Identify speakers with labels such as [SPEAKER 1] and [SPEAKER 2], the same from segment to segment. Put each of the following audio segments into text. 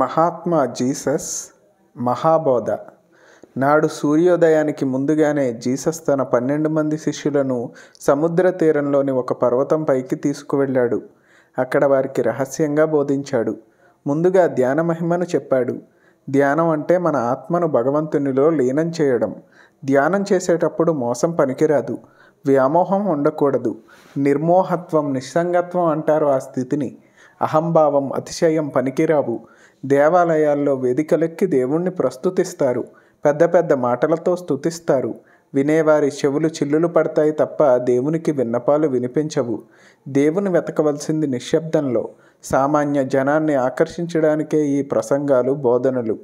[SPEAKER 1] Mahatma Jesus మహాబోధ నాడు సూర్యోదయానికి ముందుగానే జీసస్ తన పన్నెండు మంది శిష్యులను సముద్ర తీరంలోని ఒక పర్వతం పైకి తీసుకువెళ్ళాడు అక్కడ వారికి రహస్యంగా బోధించాడు ముందుగా ధ్యాన మహిమను చెప్పాడు ధ్యానం అంటే మన ఆత్మను భగవంతునిలో లీనం చేయడం ధ్యానం చేసేటప్పుడు మోసం పనికిరాదు వ్యామోహం ఉండకూడదు నిర్మోహత్వం నిస్సంగత్వం అంటారు ఆ స్థితిని అహంభావం అతిశయం పనికిరావు దేవాలయాల్లో వేదికలెక్కి దేవుణ్ణి ప్రస్తుతిస్తారు పెద్ద పెద్ద మాటలతో స్థుతిస్తారు వినేవారి చెవులు చిల్లులు పడతాయి తప్ప దేవునికి విన్నపాలు వినిపించవు దేవుని వెతకవలసింది నిశ్శబ్దంలో సామాన్య జనాన్ని ఆకర్షించడానికే ఈ ప్రసంగాలు బోధనలు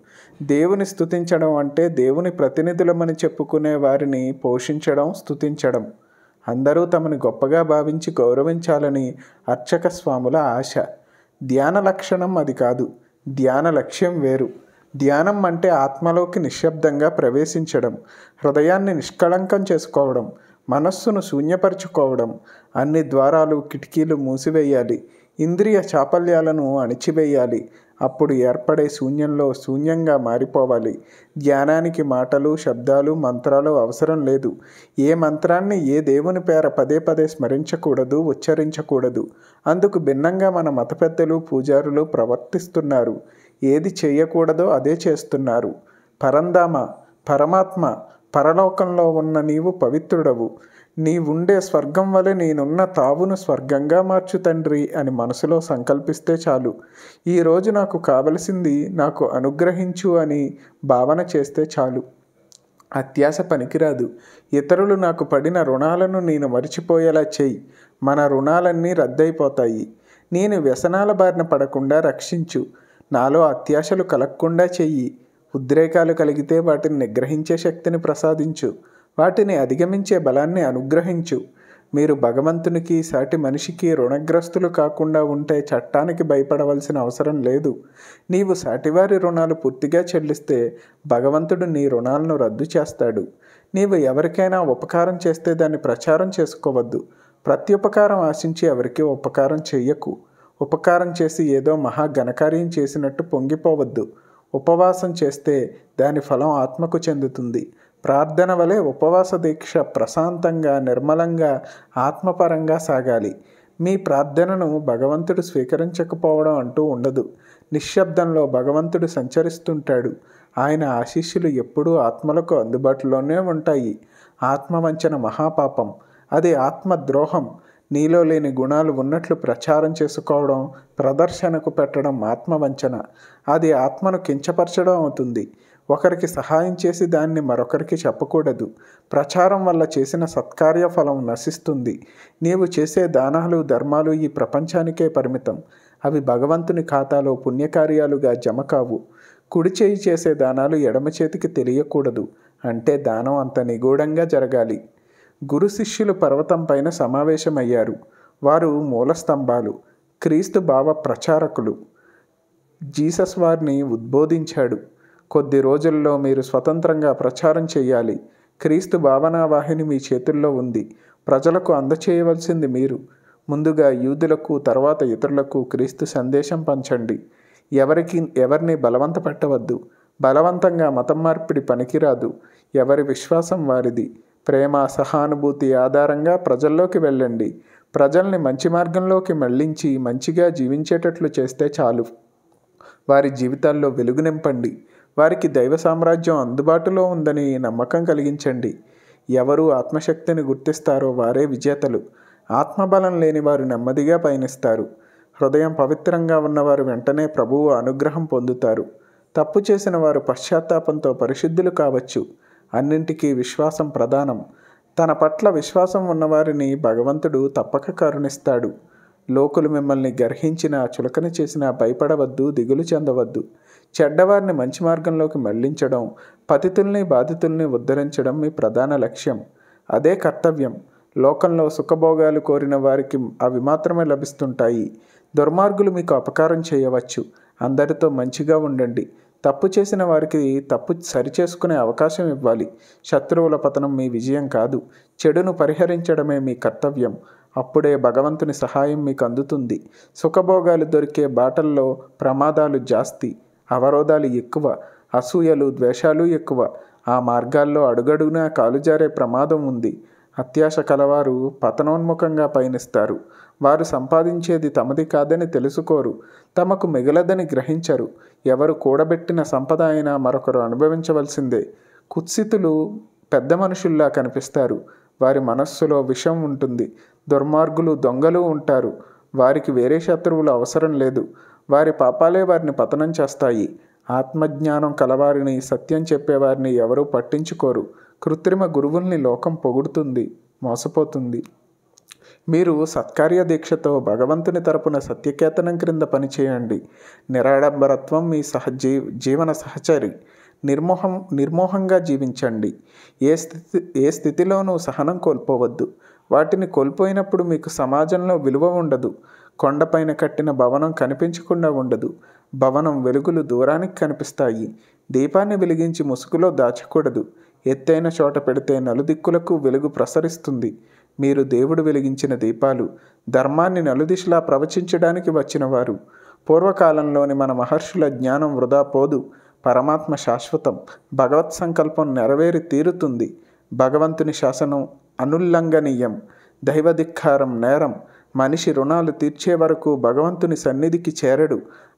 [SPEAKER 1] దేవుని స్థుతించడం అంటే దేవుని ప్రతినిధులమని చెప్పుకునే వారిని పోషించడం స్థుతించడం అందరూ తమని గొప్పగా భావించి గౌరవించాలని అర్చక స్వాముల ఆశ ధ్యాన లక్షణం అది కాదు ధ్యాన లక్ష్యం వేరు ధ్యానం అంటే ఆత్మలోకి నిశ్శబ్దంగా ప్రవేశించడం హృదయాన్ని నిష్కళంకం చేసుకోవడం మనస్సును శూన్యపరచుకోవడం అన్ని ద్వారాలు కిటికీలు మూసివేయాలి ఇంద్రియ చాపల్యాలను అణిచివేయాలి అప్పుడు ఏర్పడే శూన్యంలో శూన్యంగా మారిపోవాలి ధ్యానానికి మాటలు శబ్దాలు మంత్రాలు అవసరం లేదు ఏ మంత్రాన్ని ఏ దేవుని పేర పదే పదే స్మరించకూడదు ఉచ్చరించకూడదు అందుకు భిన్నంగా మన మత పెద్దలు పూజారులు ప్రవర్తిస్తున్నారు ఏది చేయకూడదో అదే చేస్తున్నారు పరందామ పరమాత్మ పరలోకంలో ఉన్న నీవు పవిత్రుడవు నీవుండే స్వర్గం వలె నేనున్న తావును స్వర్గంగా మార్చు తండ్రి అని మనసులో సంకల్పిస్తే చాలు ఈరోజు నాకు కావలసింది నాకు అనుగ్రహించు అని భావన చేస్తే చాలు అత్యాశ పనికిరాదు ఇతరులు నాకు పడిన రుణాలను నేను మరిచిపోయేలా చేయి మన రుణాలన్నీ రద్దయిపోతాయి నేను వ్యసనాల బారిన పడకుండా రక్షించు నాలో అత్యాశలు కలగకుండా చెయ్యి ఉద్రేకాలు కలిగితే వాటిని నిగ్రహించే శక్తిని ప్రసాదించు వాటిని అధిగమించే బలాన్ని అనుగ్రహించు మీరు భగవంతునికి సాటి మనిషికి రుణగ్రస్తులు కాకుండా ఉంటే చట్టానికి భయపడవలసిన అవసరం లేదు నీవు సాటివారి రుణాలు పూర్తిగా చెల్లిస్తే భగవంతుడు నీ రుణాలను రద్దు చేస్తాడు నీవు ఎవరికైనా ఉపకారం చేస్తే దాన్ని ప్రచారం చేసుకోవద్దు ప్రత్యుపకారం ఆశించి ఎవరికీ ఉపకారం చెయ్యకు ఉపకారం చేసి ఏదో మహా ఘనకార్యం చేసినట్టు పొంగిపోవద్దు ఉపవాసం చేస్తే దాని ఫలం ఆత్మకు చెందుతుంది ప్రార్థన వలె ఉపవాస దీక్ష ప్రశాంతంగా నిర్మలంగా ఆత్మపరంగా సాగాలి మీ ప్రార్థనను భగవంతుడు స్వీకరించకపోవడం అంటూ ఉండదు నిశ్శబ్దంలో భగవంతుడు సంచరిస్తుంటాడు ఆయన ఆశీస్సులు ఎప్పుడూ ఆత్మలకు అందుబాటులోనే ఉంటాయి ఆత్మవంచన మహాపాపం అది ఆత్మద్రోహం నీలో లేని గుణాలు ఉన్నట్లు ప్రచారం చేసుకోవడం ప్రదర్శనకు పెట్టడం ఆత్మవంచన అది ఆత్మను కించపరచడం అవుతుంది ఒకరికి సహాయం చేసి దాన్ని మరొకరికి చెప్పకూడదు ప్రచారం వల్ల చేసిన సత్కార్య ఫలం నశిస్తుంది నీవు చేసే దానాలు ధర్మాలు ఈ ప్రపంచానికే పరిమితం అవి భగవంతుని ఖాతాలో పుణ్యకార్యాలుగా జమ కావు కుడి చేయి చేసే దానాలు ఎడమ చేతికి తెలియకూడదు అంటే దానం అంత నిగూఢంగా జరగాలి గురు శిష్యులు పర్వతం పైన సమావేశమయ్యారు వారు మూలస్తంభాలు క్రీస్తు భావ ప్రచారకులు జీసస్ వారిని ఉద్బోధించాడు కొద్ది రోజుల్లో మీరు స్వతంత్రంగా ప్రచారం చేయాలి క్రీస్తు భావనావాహిని మీ చేతుల్లో ఉంది ప్రజలకు అందచేయవలసింది మీరు ముందుగా యూదులకు తర్వాత ఇతరులకు క్రీస్తు సందేశం పంచండి ఎవరికి ఎవరిని బలవంత పెట్టవద్దు బలవంతంగా మతం మార్పిడి పనికిరాదు ఎవరి విశ్వాసం వారిది ప్రేమ సహానుభూతి ఆధారంగా ప్రజల్లోకి వెళ్ళండి ప్రజల్ని మంచి మార్గంలోకి మళ్లించి మంచిగా జీవించేటట్లు చేస్తే చాలు వారి జీవితాల్లో వెలుగు నింపండి వారికి దైవ సామ్రాజ్యం అందుబాటులో ఉందని నమ్మకం కలిగించండి ఎవరు ఆత్మశక్తిని గుర్తిస్తారో వారే విజేతలు ఆత్మబలం లేని వారు నెమ్మదిగా పయనిస్తారు హృదయం పవిత్రంగా ఉన్నవారు వెంటనే ప్రభువు అనుగ్రహం పొందుతారు తప్పు చేసిన వారు పశ్చాత్తాపంతో పరిశుద్ధులు కావచ్చు అన్నింటికీ విశ్వాసం ప్రధానం తన పట్ల విశ్వాసం ఉన్నవారిని భగవంతుడు తప్పక కరుణిస్తాడు లోకులు మిమ్మల్ని గర్హించినా చులకన చేసినా భయపడవద్దు దిగులు చెందవద్దు చెడ్డవారిని మంచి మార్గంలోకి మళ్లించడం పతితుల్ని బాధితుల్ని ఉద్ధరించడం మీ ప్రధాన లక్ష్యం అదే కర్తవ్యం లోకంలో సుఖభోగాలు కోరిన వారికి అవి మాత్రమే లభిస్తుంటాయి దుర్మార్గులు మీకు అపకారం చేయవచ్చు అందరితో మంచిగా ఉండండి తప్పు చేసిన వారికి తప్పు సరిచేసుకునే అవకాశం ఇవ్వాలి శత్రువుల పతనం మీ విజయం కాదు చెడును పరిహరించడమే మీ కర్తవ్యం అప్పుడే భగవంతుని సహాయం మీకు అందుతుంది సుఖభోగాలు దొరికే బాటల్లో ప్రమాదాలు జాస్తి అవరోధాలు ఎక్కువ అసూయలు ద్వేషాలు ఎక్కువ ఆ మార్గాల్లో అడుగడుగునా కాలుజారే ప్రమాదం ఉంది అత్యాశ కలవారు పతనోన్ముఖంగా పయనిస్తారు వారు సంపాదించేది తమది కాదని తెలుసుకోరు తమకు మిగలదని గ్రహించరు ఎవరు కూడబెట్టిన సంపద అయినా మరొకరు అనుభవించవలసిందే కుత్సితులు పెద్ద మనుషుల్లా కనిపిస్తారు వారి మనస్సులో విషం ఉంటుంది దుర్మార్గులు దొంగలు ఉంటారు వారికి వేరే శత్రువులు అవసరం లేదు వారి పాపాలే వారిని పతనం చేస్తాయి ఆత్మజ్ఞానం కలవారిని సత్యం చెప్పేవారిని ఎవరూ పట్టించుకోరు కృత్రిమ గురువుల్ని లోకం పొగుడుతుంది మోసపోతుంది మీరు సత్కార్య దీక్షతో భగవంతుని తరపున సత్యకేతనం క్రింద పనిచేయండి నిరాడంబరత్వం మీ సహజీ జీవన సహచరి నిర్మోహం నిర్మోహంగా జీవించండి ఏ స్థితి ఏ స్థితిలోనూ సహనం కోల్పోవద్దు వాటిని కోల్పోయినప్పుడు మీకు సమాజంలో విలువ ఉండదు కొండపైన కట్టిన భవనం కనిపించకుండా ఉండదు భవనం వెలుగులు దూరానికి కనిపిస్తాయి దీపాన్ని వెలిగించి ముసుగులో దాచకూడదు ఎత్తైన చోట పెడితే నలుదిక్కులకు వెలుగు ప్రసరిస్తుంది మీరు దేవుడు వెలిగించిన దీపాలు ధర్మాన్ని నలుదిశలా ప్రవచించడానికి వచ్చినవారు పూర్వకాలంలోని మన మహర్షుల జ్ఞానం వృధా పోదు పరమాత్మ శాశ్వతం భగవత్ సంకల్పం నెరవేరి తీరుతుంది భగవంతుని శాసనం అనుల్లంఘనీయం దైవధిక్కారం నేరం మనిషి రుణాలు తీర్చే వరకు భగవంతుని సన్నిధికి చేరడు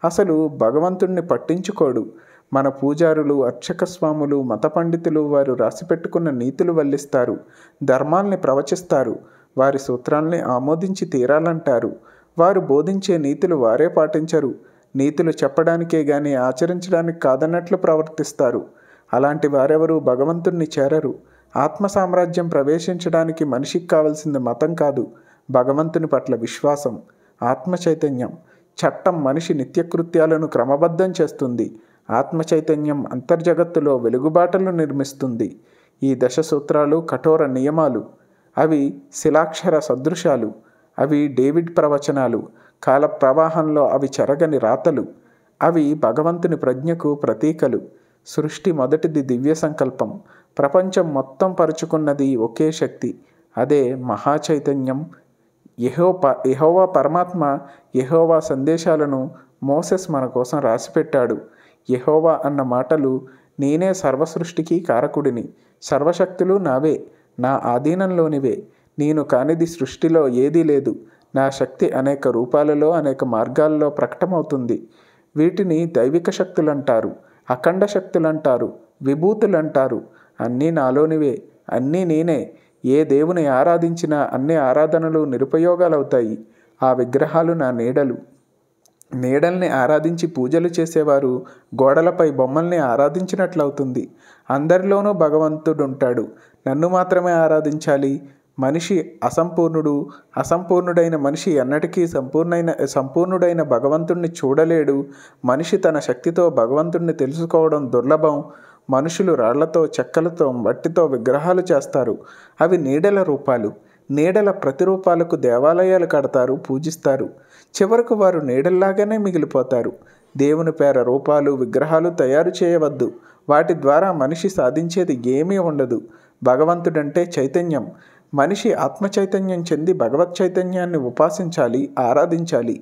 [SPEAKER 1] అసలు భగవంతుణ్ణి పట్టించుకోడు మన పూజారులు అర్చక స్వాములు మత పండితులు వారు రాసిపెట్టుకున్న నీతులు వల్లిస్తారు ధర్మాల్ని ప్రవచిస్తారు వారి సూత్రాల్ని ఆమోదించి తీరాలంటారు వారు బోధించే నీతులు వారే పాటించరు నీతులు చెప్పడానికే గాని ఆచరించడానికి కాదన్నట్లు ప్రవర్తిస్తారు అలాంటి వారెవరూ భగవంతుణ్ణి చేరరు ఆత్మ సామ్రాజ్యం ప్రవేశించడానికి మనిషికి కావలసింది మతం కాదు భగవంతుని పట్ల విశ్వాసం ఆత్మచైతన్యం చట్టం మనిషి నిత్యకృత్యాలను క్రమబద్ధం చేస్తుంది ఆత్మచైతన్యం అంతర్జగత్తులో వెలుగుబాటలు నిర్మిస్తుంది ఈ దశ సూత్రాలు కఠోర నియమాలు అవి శిలాక్షర సదృశాలు అవి డేవిడ్ ప్రవచనాలు కాల ప్రవాహంలో అవి చెరగని రాతలు అవి భగవంతుని ప్రజ్ఞకు ప్రతీకలు సృష్టి మొదటిది దివ్య సంకల్పం ప్రపంచం మొత్తం పరుచుకున్నది ఒకే శక్తి అదే మహాచైతన్యం యహో ప యహోవా పరమాత్మ యహోవా సందేశాలను మోసెస్ మన కోసం రాసిపెట్టాడు యహోవా అన్న మాటలు నేనే సర్వసృష్టికి కారకుడిని సర్వశక్తులు నావే నా ఆధీనంలోనివే నేను కానిది సృష్టిలో ఏదీ లేదు నా శక్తి అనేక రూపాలలో అనేక మార్గాల్లో ప్రకటమవుతుంది వీటిని దైవిక శక్తులంటారు అఖండ శక్తులంటారు విభూతులంటారు అన్నీ నాలోనివే అన్నీ నేనే ఏ దేవుని ఆరాధించినా అన్ని ఆరాధనలు నిరుపయోగాలవుతాయి ఆ విగ్రహాలు నా నీడలు నీడల్ని ఆరాధించి పూజలు చేసేవారు గోడలపై బొమ్మల్ని ఆరాధించినట్లవుతుంది అందరిలోనూ భగవంతుడుంటాడు నన్ను మాత్రమే ఆరాధించాలి మనిషి అసంపూర్ణుడు అసంపూర్ణుడైన మనిషి ఎన్నటికీ సంపూర్ణైన సంపూర్ణుడైన భగవంతుణ్ణి చూడలేడు మనిషి తన శక్తితో భగవంతుణ్ణి తెలుసుకోవడం దుర్లభం మనుషులు రాళ్లతో చెక్కలతో మట్టితో విగ్రహాలు చేస్తారు అవి నీడల రూపాలు నీడల ప్రతిరూపాలకు దేవాలయాలు కడతారు పూజిస్తారు చివరకు వారు నీడల్లాగానే మిగిలిపోతారు దేవుని పేర రూపాలు విగ్రహాలు తయారు చేయవద్దు వాటి ద్వారా మనిషి సాధించేది ఏమీ ఉండదు భగవంతుడంటే చైతన్యం మనిషి ఆత్మ చైతన్యం చెంది భగవత్ చైతన్యాన్ని ఉపాసించాలి ఆరాధించాలి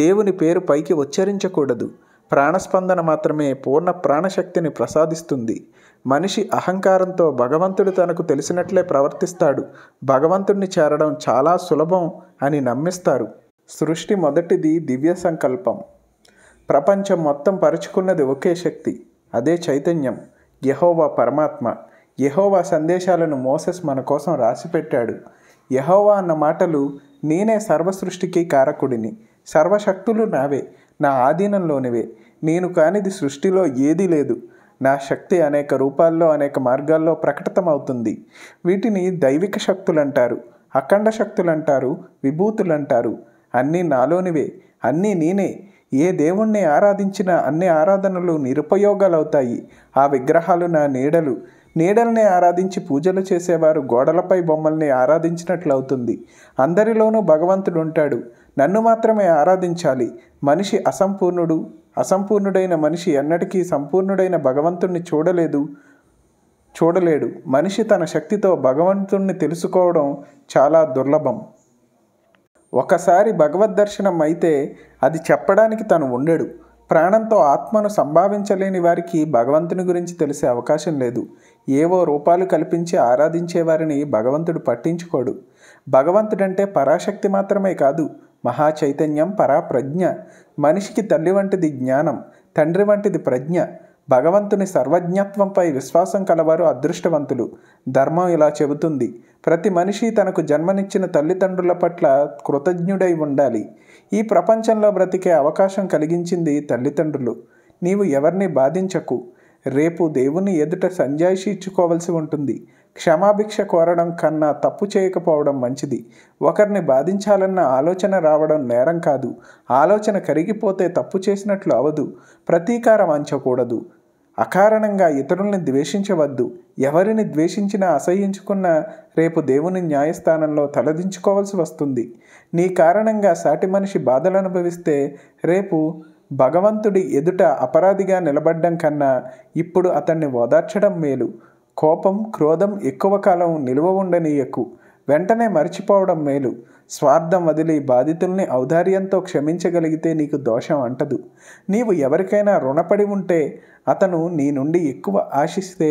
[SPEAKER 1] దేవుని పేరు పైకి ఉచ్చరించకూడదు ప్రాణస్పందన మాత్రమే పూర్ణ ప్రాణశక్తిని ప్రసాదిస్తుంది మనిషి అహంకారంతో భగవంతుడు తనకు తెలిసినట్లే ప్రవర్తిస్తాడు భగవంతుణ్ణి చేరడం చాలా సులభం అని నమ్మిస్తారు సృష్టి మొదటిది దివ్య సంకల్పం ప్రపంచం మొత్తం పరుచుకున్నది ఒకే శక్తి అదే చైతన్యం యహోవా పరమాత్మ యహోవా సందేశాలను మోసెస్ మన కోసం రాసిపెట్టాడు యహోవా అన్న మాటలు నేనే సర్వసృష్టికి కారకుడిని సర్వశక్తులు నావే నా ఆధీనంలోనివే నేను కానిది సృష్టిలో ఏదీ లేదు నా శక్తి అనేక రూపాల్లో అనేక మార్గాల్లో ప్రకటితమవుతుంది వీటిని దైవిక శక్తులు అంటారు అఖండ శక్తులు విభూతులు విభూతులంటారు అన్నీ నాలోనివే అన్నీ నేనే ఏ దేవుణ్ణి ఆరాధించినా అన్ని ఆరాధనలు నిరుపయోగాలవుతాయి ఆ విగ్రహాలు నా నీడలు నీడల్ని ఆరాధించి పూజలు చేసేవారు గోడలపై బొమ్మల్ని ఆరాధించినట్లవుతుంది అందరిలోనూ భగవంతుడు ఉంటాడు నన్ను మాత్రమే ఆరాధించాలి మనిషి అసంపూర్ణుడు అసంపూర్ణుడైన మనిషి ఎన్నటికీ సంపూర్ణుడైన భగవంతుణ్ణి చూడలేదు చూడలేడు మనిషి తన శక్తితో భగవంతుణ్ణి తెలుసుకోవడం చాలా దుర్లభం ఒకసారి భగవద్ దర్శనం అయితే అది చెప్పడానికి తను ఉండడు ప్రాణంతో ఆత్మను సంభావించలేని వారికి భగవంతుని గురించి తెలిసే అవకాశం లేదు ఏవో రూపాలు కల్పించి ఆరాధించేవారిని భగవంతుడు పట్టించుకోడు భగవంతుడంటే పరాశక్తి మాత్రమే కాదు మహాచైతన్యం పరాప్రజ్ఞ మనిషికి తల్లి వంటిది జ్ఞానం తండ్రి వంటిది ప్రజ్ఞ భగవంతుని సర్వజ్ఞత్వంపై విశ్వాసం కలవారు అదృష్టవంతులు ధర్మం ఇలా చెబుతుంది ప్రతి మనిషి తనకు జన్మనిచ్చిన తల్లిదండ్రుల పట్ల కృతజ్ఞుడై ఉండాలి ఈ ప్రపంచంలో బ్రతికే అవకాశం కలిగించింది తల్లిదండ్రులు నీవు ఎవరిని బాధించకు రేపు దేవుని ఎదుట సంజాయిషి ఇచ్చుకోవలసి ఉంటుంది క్షమాభిక్ష కోరడం కన్నా తప్పు చేయకపోవడం మంచిది ఒకరిని బాధించాలన్న ఆలోచన రావడం నేరం కాదు ఆలోచన కరిగిపోతే తప్పు చేసినట్లు అవదు ప్రతీకారం అంచకూడదు అకారణంగా ఇతరుల్ని ద్వేషించవద్దు ఎవరిని ద్వేషించినా అసహించుకున్నా రేపు దేవుని న్యాయస్థానంలో తలదించుకోవాల్సి వస్తుంది నీ కారణంగా సాటి మనిషి బాధలు అనుభవిస్తే రేపు భగవంతుడి ఎదుట అపరాధిగా నిలబడ్డం కన్నా ఇప్పుడు అతన్ని ఓదార్చడం మేలు కోపం క్రోధం ఎక్కువ కాలం నిలువ ఉండనీయకు వెంటనే మర్చిపోవడం మేలు స్వార్థం వదిలి బాధితుల్ని ఔదార్యంతో క్షమించగలిగితే నీకు దోషం అంటదు నీవు ఎవరికైనా రుణపడి ఉంటే అతను నీ నుండి ఎక్కువ ఆశిస్తే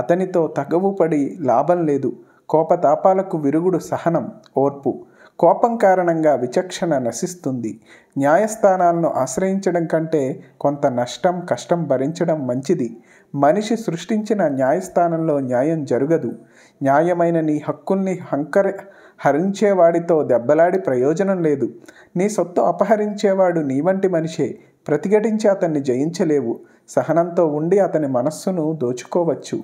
[SPEAKER 1] అతనితో తగవుపడి లాభం లేదు కోపతాపాలకు విరుగుడు సహనం ఓర్పు కోపం కారణంగా విచక్షణ నశిస్తుంది న్యాయస్థానాలను ఆశ్రయించడం కంటే కొంత నష్టం కష్టం భరించడం మంచిది మనిషి సృష్టించిన న్యాయస్థానంలో న్యాయం జరగదు న్యాయమైన నీ హక్కుల్ని హంకర హరించేవాడితో దెబ్బలాడి ప్రయోజనం లేదు నీ సొత్తు అపహరించేవాడు నీ వంటి మనిషే ప్రతిఘటించి అతన్ని జయించలేవు సహనంతో ఉండి అతని మనస్సును దోచుకోవచ్చు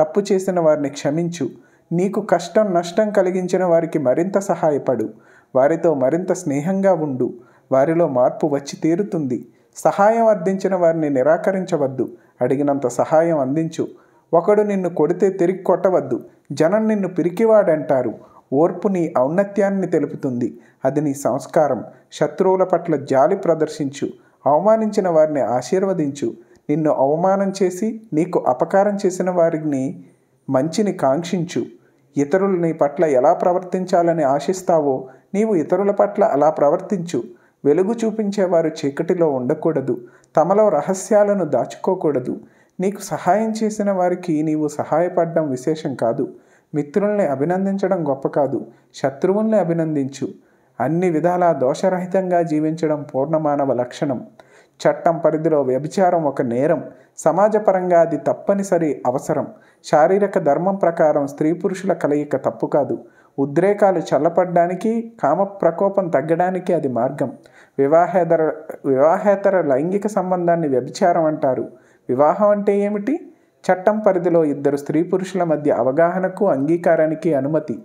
[SPEAKER 1] తప్పు చేసిన వారిని క్షమించు నీకు కష్టం నష్టం కలిగించిన వారికి మరింత సహాయపడు వారితో మరింత స్నేహంగా ఉండు వారిలో మార్పు వచ్చి తీరుతుంది సహాయం అర్థించిన వారిని నిరాకరించవద్దు అడిగినంత సహాయం అందించు ఒకడు నిన్ను కొడితే తిరిగి కొట్టవద్దు జనం నిన్ను పిరికివాడంటారు ఓర్పు నీ ఔన్నత్యాన్ని తెలుపుతుంది అది నీ సంస్కారం శత్రువుల పట్ల జాలి ప్రదర్శించు అవమానించిన వారిని ఆశీర్వదించు నిన్ను అవమానం చేసి నీకు అపకారం చేసిన వారిని మంచిని కాంక్షించు ఇతరులు నీ పట్ల ఎలా ప్రవర్తించాలని ఆశిస్తావో నీవు ఇతరుల పట్ల అలా ప్రవర్తించు వెలుగు చూపించేవారు చీకటిలో ఉండకూడదు తమలో రహస్యాలను దాచుకోకూడదు నీకు సహాయం చేసిన వారికి నీవు సహాయపడడం విశేషం కాదు మిత్రుల్ని అభినందించడం గొప్ప కాదు శత్రువుల్ని అభినందించు అన్ని విధాలా దోషరహితంగా జీవించడం పూర్ణమానవ లక్షణం చట్టం పరిధిలో వ్యభిచారం ఒక నేరం సమాజపరంగా అది తప్పనిసరి అవసరం శారీరక ధర్మం ప్రకారం స్త్రీ పురుషుల కలయిక తప్పు కాదు ఉద్రేకాలు చల్లపడడానికి కామ ప్రకోపం తగ్గడానికి అది మార్గం వివాహేతర వివాహేతర లైంగిక సంబంధాన్ని వ్యభిచారం అంటారు వివాహం అంటే ఏమిటి చట్టం పరిధిలో ఇద్దరు స్త్రీ పురుషుల మధ్య అవగాహనకు అంగీకారానికి అనుమతి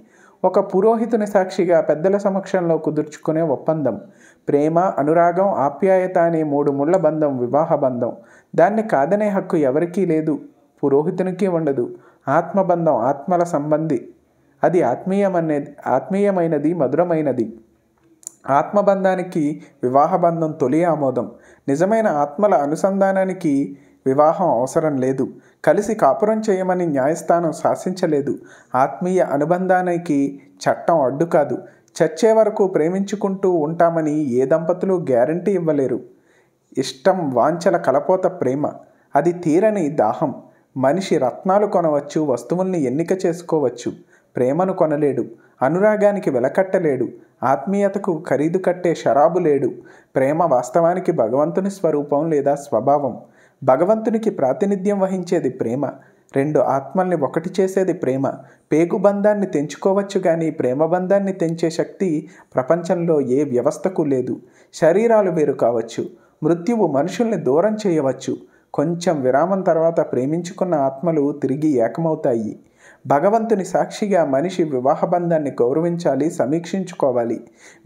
[SPEAKER 1] ఒక పురోహితుని సాక్షిగా పెద్దల సమక్షంలో కుదుర్చుకునే ఒప్పందం ప్రేమ అనురాగం ఆప్యాయత అనే మూడు ముళ్ళ బంధం వివాహ బంధం దాన్ని కాదనే హక్కు ఎవరికీ లేదు పురోహితునికి ఉండదు ఆత్మబంధం ఆత్మల సంబంధి అది ఆత్మీయమనే ఆత్మీయమైనది మధురమైనది ఆత్మబంధానికి వివాహ బంధం తొలి ఆమోదం నిజమైన ఆత్మల అనుసంధానానికి వివాహం అవసరం లేదు కలిసి కాపురం చేయమని న్యాయస్థానం శాసించలేదు ఆత్మీయ అనుబంధానికి చట్టం అడ్డు కాదు చచ్చే వరకు ప్రేమించుకుంటూ ఉంటామని ఏ దంపతులు గ్యారంటీ ఇవ్వలేరు ఇష్టం వాంచల కలపోత ప్రేమ అది తీరని దాహం మనిషి రత్నాలు కొనవచ్చు వస్తువుల్ని ఎన్నిక చేసుకోవచ్చు ప్రేమను కొనలేడు అనురాగానికి వెలకట్టలేడు ఆత్మీయతకు ఖరీదు కట్టే షరాబు లేడు ప్రేమ వాస్తవానికి భగవంతుని స్వరూపం లేదా స్వభావం భగవంతునికి ప్రాతినిధ్యం వహించేది ప్రేమ రెండు ఆత్మల్ని ఒకటి చేసేది ప్రేమ పేగు బంధాన్ని తెంచుకోవచ్చు కానీ ప్రేమ బంధాన్ని తెంచే శక్తి ప్రపంచంలో ఏ వ్యవస్థకు లేదు శరీరాలు వేరు కావచ్చు మృత్యువు మనుషుల్ని దూరం చేయవచ్చు కొంచెం విరామం తర్వాత ప్రేమించుకున్న ఆత్మలు తిరిగి ఏకమవుతాయి భగవంతుని సాక్షిగా మనిషి వివాహ బంధాన్ని గౌరవించాలి సమీక్షించుకోవాలి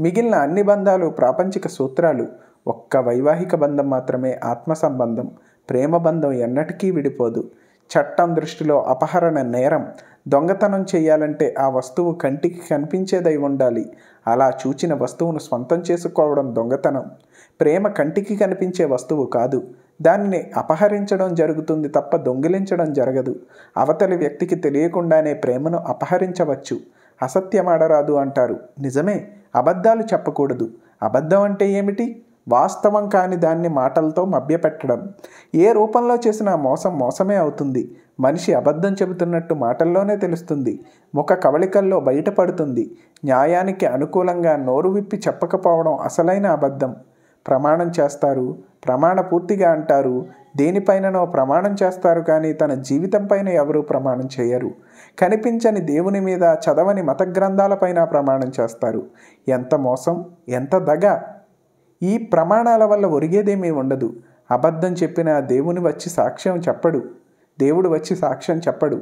[SPEAKER 1] మిగిలిన అన్ని బంధాలు ప్రాపంచిక సూత్రాలు ఒక్క వైవాహిక బంధం మాత్రమే ఆత్మ సంబంధం ప్రేమ బంధం ఎన్నటికీ విడిపోదు చట్టం దృష్టిలో అపహరణ నేరం దొంగతనం చేయాలంటే ఆ వస్తువు కంటికి కనిపించేదై ఉండాలి అలా చూచిన వస్తువును స్వంతం చేసుకోవడం దొంగతనం ప్రేమ కంటికి కనిపించే వస్తువు కాదు దానిని అపహరించడం జరుగుతుంది తప్ప దొంగిలించడం జరగదు అవతలి వ్యక్తికి తెలియకుండానే ప్రేమను అపహరించవచ్చు అసత్యమాడరాదు అంటారు నిజమే అబద్ధాలు చెప్పకూడదు అబద్ధం అంటే ఏమిటి వాస్తవం కాని దాన్ని మాటలతో మభ్యపెట్టడం ఏ రూపంలో చేసినా మోసం మోసమే అవుతుంది మనిషి అబద్ధం చెబుతున్నట్టు మాటల్లోనే తెలుస్తుంది ముఖ కవళికల్లో బయటపడుతుంది న్యాయానికి అనుకూలంగా నోరు విప్పి చెప్పకపోవడం అసలైన అబద్ధం ప్రమాణం చేస్తారు ప్రమాణ పూర్తిగా అంటారు దేనిపైననో ప్రమాణం చేస్తారు కానీ తన జీవితం పైన ఎవరూ ప్రమాణం చేయరు కనిపించని దేవుని మీద చదవని మత గ్రంథాలపైన ప్రమాణం చేస్తారు ఎంత మోసం ఎంత దగ ఈ ప్రమాణాల వల్ల ఒరిగేదేమీ ఉండదు అబద్ధం చెప్పిన దేవుని వచ్చి సాక్ష్యం చెప్పడు దేవుడు వచ్చి సాక్ష్యం చెప్పడు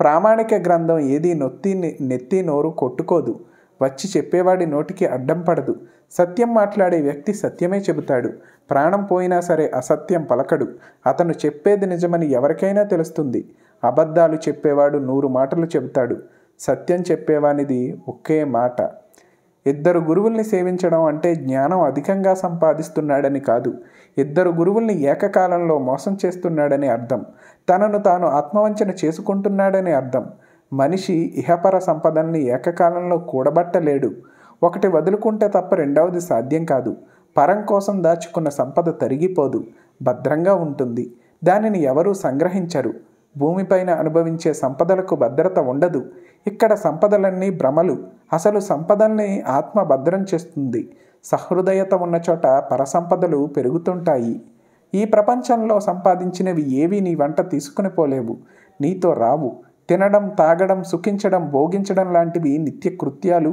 [SPEAKER 1] ప్రామాణిక గ్రంథం ఏది నొత్తి నెత్తి నోరు కొట్టుకోదు వచ్చి చెప్పేవాడి నోటికి అడ్డం పడదు సత్యం మాట్లాడే వ్యక్తి సత్యమే చెబుతాడు ప్రాణం పోయినా సరే అసత్యం పలకడు అతను చెప్పేది నిజమని ఎవరికైనా తెలుస్తుంది అబద్ధాలు చెప్పేవాడు నూరు మాటలు చెబుతాడు సత్యం చెప్పేవానిది ఒకే మాట ఇద్దరు గురువుల్ని సేవించడం అంటే జ్ఞానం అధికంగా సంపాదిస్తున్నాడని కాదు ఇద్దరు గురువుల్ని ఏకకాలంలో మోసం చేస్తున్నాడని అర్థం తనను తాను ఆత్మవంచన చేసుకుంటున్నాడని అర్థం మనిషి ఇహపర సంపదల్ని ఏకకాలంలో కూడబట్టలేడు ఒకటి వదులుకుంటే తప్ప రెండవది సాధ్యం కాదు పరం కోసం దాచుకున్న సంపద తరిగిపోదు భద్రంగా ఉంటుంది దానిని ఎవరూ సంగ్రహించరు భూమిపైన అనుభవించే సంపదలకు భద్రత ఉండదు ఇక్కడ సంపదలన్నీ భ్రమలు అసలు సంపదల్ని ఆత్మ భద్రం చేస్తుంది సహృదయత ఉన్న చోట పరసంపదలు పెరుగుతుంటాయి ఈ ప్రపంచంలో సంపాదించినవి ఏవి నీ వంట తీసుకుని పోలేవు నీతో రావు తినడం తాగడం సుఖించడం భోగించడం లాంటివి నిత్య కృత్యాలు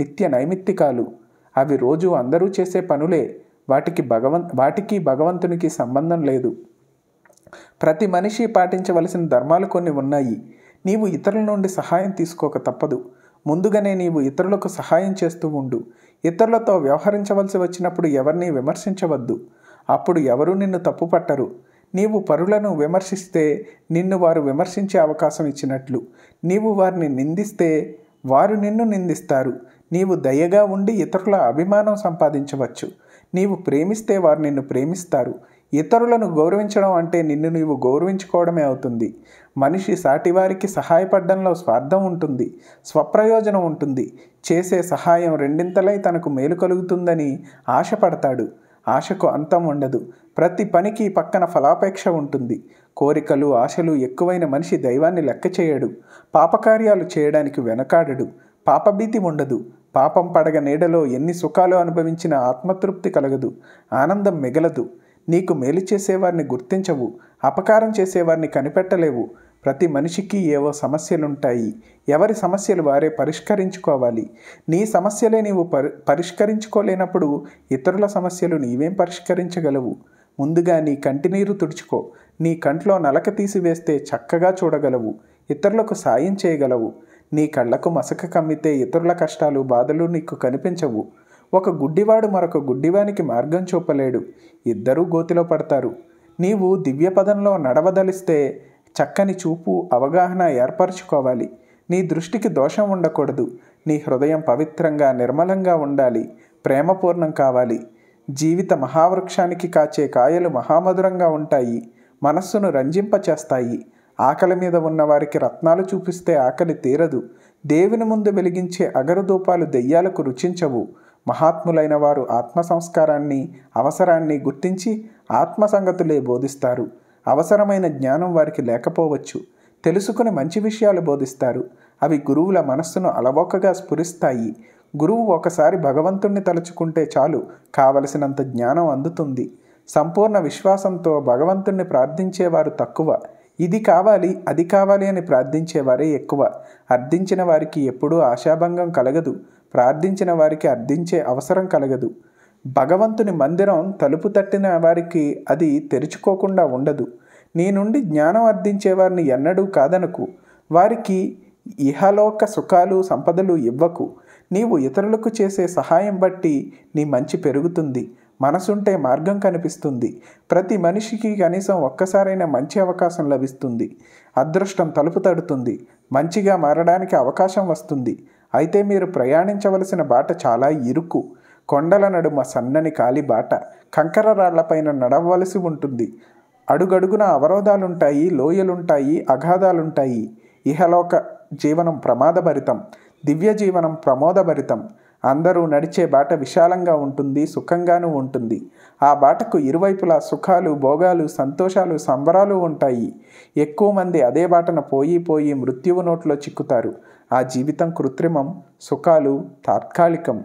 [SPEAKER 1] నిత్య నైమిత్తికాలు అవి రోజు అందరూ చేసే పనులే వాటికి భగవన్ వాటికి భగవంతునికి సంబంధం లేదు ప్రతి మనిషి పాటించవలసిన ధర్మాలు కొన్ని ఉన్నాయి నీవు ఇతరుల నుండి సహాయం తీసుకోక తప్పదు ముందుగానే నీవు ఇతరులకు సహాయం చేస్తూ ఉండు ఇతరులతో వ్యవహరించవలసి వచ్చినప్పుడు ఎవరిని విమర్శించవద్దు అప్పుడు ఎవరూ నిన్ను తప్పుపట్టరు నీవు పరులను విమర్శిస్తే నిన్ను వారు విమర్శించే అవకాశం ఇచ్చినట్లు నీవు వారిని నిందిస్తే వారు నిన్ను నిందిస్తారు నీవు దయగా ఉండి ఇతరుల అభిమానం సంపాదించవచ్చు నీవు ప్రేమిస్తే వారు నిన్ను ప్రేమిస్తారు ఇతరులను గౌరవించడం అంటే నిన్ను నీవు గౌరవించుకోవడమే అవుతుంది మనిషి సాటివారికి సహాయపడడంలో స్వార్థం ఉంటుంది స్వప్రయోజనం ఉంటుంది చేసే సహాయం రెండింతలై తనకు మేలు కలుగుతుందని ఆశపడతాడు ఆశకు అంతం ఉండదు ప్రతి పనికి పక్కన ఫలాపేక్ష ఉంటుంది కోరికలు ఆశలు ఎక్కువైన మనిషి దైవాన్ని లెక్క చేయడు పాపకార్యాలు చేయడానికి వెనకాడడు పాపభీతి ఉండదు పాపం పడగ నీడలో ఎన్ని సుఖాలు అనుభవించిన ఆత్మతృప్తి కలగదు ఆనందం మిగలదు నీకు మేలు చేసేవారిని గుర్తించవు అపకారం చేసేవారిని కనిపెట్టలేవు ప్రతి మనిషికి ఏవో సమస్యలుంటాయి ఎవరి సమస్యలు వారే పరిష్కరించుకోవాలి నీ సమస్యలే నీవు పరి పరిష్కరించుకోలేనప్పుడు ఇతరుల సమస్యలు నీవేం పరిష్కరించగలవు ముందుగా నీ కంటినీరు తుడుచుకో నీ కంట్లో నలక తీసివేస్తే చక్కగా చూడగలవు ఇతరులకు సాయం చేయగలవు నీ కళ్ళకు మసక కమ్మితే ఇతరుల కష్టాలు బాధలు నీకు కనిపించవు ఒక గుడ్డివాడు మరొక గుడ్డివానికి మార్గం చూపలేడు ఇద్దరూ గోతిలో పడతారు నీవు దివ్యపదంలో నడవదలిస్తే చక్కని చూపు అవగాహన ఏర్పరచుకోవాలి నీ దృష్టికి దోషం ఉండకూడదు నీ హృదయం పవిత్రంగా నిర్మలంగా ఉండాలి ప్రేమపూర్ణం కావాలి జీవిత మహావృక్షానికి కాచే కాయలు మహామధురంగా ఉంటాయి మనస్సును రంజింపచేస్తాయి ఆకలి మీద ఉన్నవారికి రత్నాలు చూపిస్తే ఆకలి తీరదు దేవుని ముందు వెలిగించే అగరుదూపాలు దెయ్యాలకు రుచించవు మహాత్ములైన వారు ఆత్మ సంస్కారాన్ని అవసరాన్ని గుర్తించి ఆత్మ సంగతులే బోధిస్తారు అవసరమైన జ్ఞానం వారికి లేకపోవచ్చు తెలుసుకుని మంచి విషయాలు బోధిస్తారు అవి గురువుల మనస్సును అలవోకగా స్ఫురిస్తాయి గురువు ఒకసారి భగవంతుణ్ణి తలుచుకుంటే చాలు కావలసినంత జ్ఞానం అందుతుంది సంపూర్ణ విశ్వాసంతో భగవంతుణ్ణి ప్రార్థించేవారు తక్కువ ఇది కావాలి అది కావాలి అని ప్రార్థించేవారే ఎక్కువ అర్థించిన వారికి ఎప్పుడూ ఆశాభంగం కలగదు ప్రార్థించిన వారికి అర్థించే అవసరం కలగదు భగవంతుని మందిరం తలుపు తట్టిన వారికి అది తెరుచుకోకుండా ఉండదు నీ నుండి జ్ఞానం అర్థించే వారిని ఎన్నడూ కాదనకు వారికి ఇహలోక సుఖాలు సంపదలు ఇవ్వకు నీవు ఇతరులకు చేసే సహాయం బట్టి నీ మంచి పెరుగుతుంది మనసుంటే మార్గం కనిపిస్తుంది ప్రతి మనిషికి కనీసం ఒక్కసారైన మంచి అవకాశం లభిస్తుంది అదృష్టం తలుపు తడుతుంది మంచిగా మారడానికి అవకాశం వస్తుంది అయితే మీరు ప్రయాణించవలసిన బాట చాలా ఇరుకు కొండల నడుమ సన్నని కాలిబాట కంకర రాళ్లపైన నడవలసి ఉంటుంది అడుగడుగున అవరోధాలుంటాయి లోయలుంటాయి అగాధాలుంటాయి ఇహలోక జీవనం ప్రమాదభరితం దివ్య జీవనం ప్రమోదభరితం అందరూ నడిచే బాట విశాలంగా ఉంటుంది సుఖంగానూ ఉంటుంది ఆ బాటకు ఇరువైపులా సుఖాలు భోగాలు సంతోషాలు సంబరాలు ఉంటాయి ఎక్కువ మంది అదే బాటన పోయి పోయి మృత్యువు నోట్లో చిక్కుతారు ఆ జీవితం కృత్రిమం సుఖాలు తాత్కాలికం